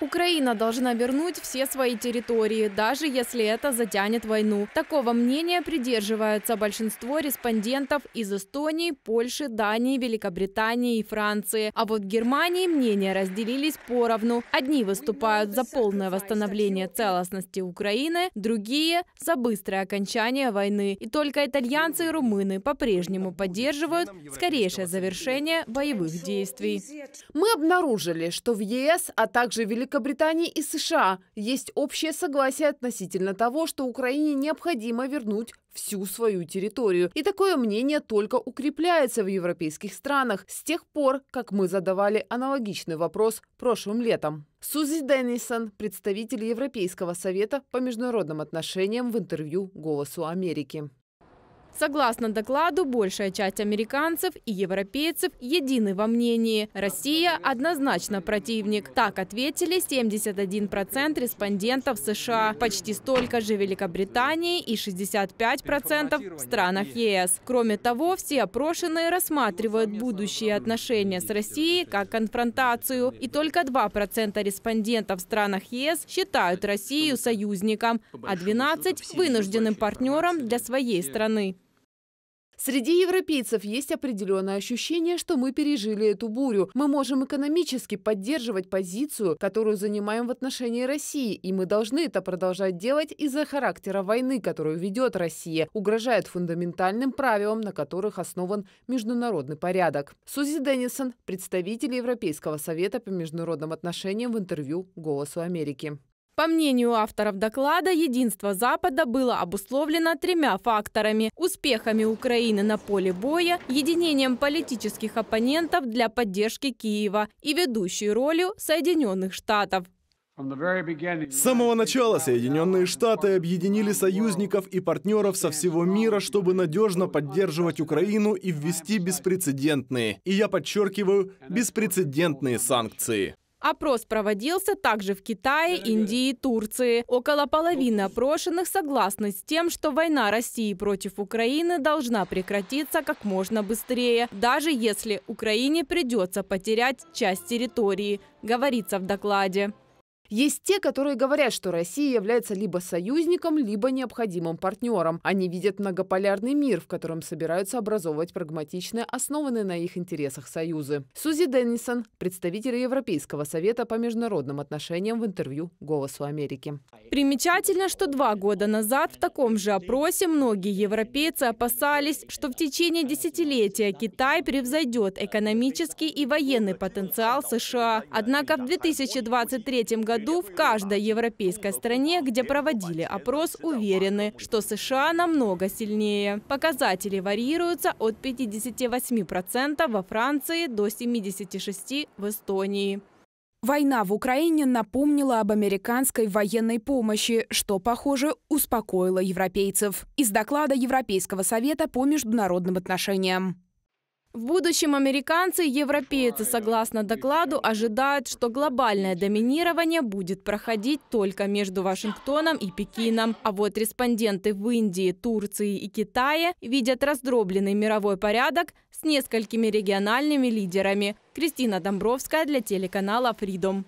Украина должна вернуть все свои территории, даже если это затянет войну. Такого мнения придерживаются большинство респондентов из Эстонии, Польши, Дании, Великобритании и Франции. А вот в Германии мнения разделились поровну. Одни выступают за полное восстановление целостности Украины, другие – за быстрое окончание войны. И только итальянцы и румыны по-прежнему поддерживают скорейшее завершение боевых действий. Мы обнаружили, что в ЕС, а также в Великобритании Великобритании и США есть общее согласие относительно того, что Украине необходимо вернуть всю свою территорию. И такое мнение только укрепляется в европейских странах с тех пор, как мы задавали аналогичный вопрос прошлым летом. Сузи Деннисон, представитель Европейского совета по международным отношениям в интервью «Голосу Америки». Согласно докладу, большая часть американцев и европейцев едины во мнении. Россия однозначно противник. Так ответили 71% респондентов США, почти столько же Великобритании и 65% в странах ЕС. Кроме того, все опрошенные рассматривают будущие отношения с Россией как конфронтацию. И только 2% респондентов в странах ЕС считают Россию союзником, а 12% – вынужденным партнером для своей страны. Среди европейцев есть определенное ощущение, что мы пережили эту бурю. Мы можем экономически поддерживать позицию, которую занимаем в отношении России, и мы должны это продолжать делать из-за характера войны, которую ведет Россия, угрожает фундаментальным правилам, на которых основан международный порядок. Сузи Деннисон, представитель Европейского совета по международным отношениям в интервью «Голосу Америки». По мнению авторов доклада, единство Запада было обусловлено тремя факторами – успехами Украины на поле боя, единением политических оппонентов для поддержки Киева и ведущей ролью Соединенных Штатов. С самого начала Соединенные Штаты объединили союзников и партнеров со всего мира, чтобы надежно поддерживать Украину и ввести беспрецедентные, и я подчеркиваю, беспрецедентные санкции. Опрос проводился также в Китае, Индии и Турции. Около половины опрошенных согласны с тем, что война России против Украины должна прекратиться как можно быстрее, даже если Украине придется потерять часть территории, говорится в докладе. Есть те, которые говорят, что Россия является либо союзником, либо необходимым партнером. Они видят многополярный мир, в котором собираются образовывать прагматичные, основанные на их интересах союзы. Сузи Деннисон, представитель Европейского совета по международным отношениям в интервью «Голосу Америки». Примечательно, что два года назад в таком же опросе многие европейцы опасались, что в течение десятилетия Китай превзойдет экономический и военный потенциал США. Однако в 2023 году году в каждой европейской стране, где проводили опрос, уверены, что США намного сильнее. Показатели варьируются от 58% во Франции до 76% в Эстонии. Война в Украине напомнила об американской военной помощи, что, похоже, успокоило европейцев. Из доклада Европейского совета по международным отношениям. В будущем американцы и европейцы, согласно докладу, ожидают, что глобальное доминирование будет проходить только между Вашингтоном и Пекином. А вот респонденты в Индии, Турции и Китае видят раздробленный мировой порядок с несколькими региональными лидерами. Кристина Домбровская для телеканала Freedom.